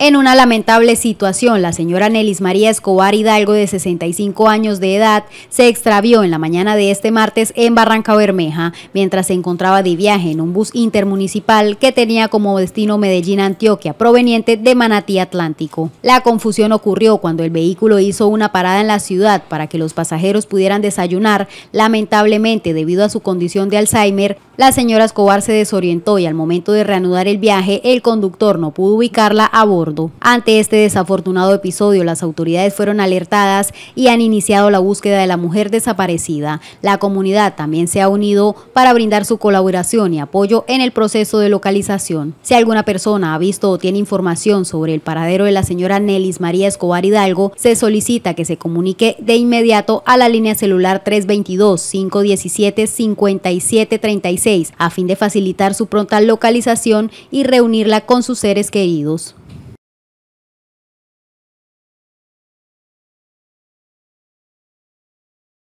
en una lamentable situación. La señora Nelis María Escobar Hidalgo, de 65 años de edad, se extravió en la mañana de este martes en Barranca Bermeja, mientras se encontraba de viaje en un bus intermunicipal que tenía como destino Medellín, Antioquia, proveniente de Manatí Atlántico. La confusión ocurrió cuando el vehículo hizo una parada en la ciudad para que los pasajeros pudieran desayunar. Lamentablemente, debido a su condición de Alzheimer, la señora Escobar se desorientó y al momento de reanudar el viaje, el conductor no pudo ubicarla a bordo ante este desafortunado episodio, las autoridades fueron alertadas y han iniciado la búsqueda de la mujer desaparecida. La comunidad también se ha unido para brindar su colaboración y apoyo en el proceso de localización. Si alguna persona ha visto o tiene información sobre el paradero de la señora Nelis María Escobar Hidalgo, se solicita que se comunique de inmediato a la línea celular 322-517-5736 a fin de facilitar su pronta localización y reunirla con sus seres queridos.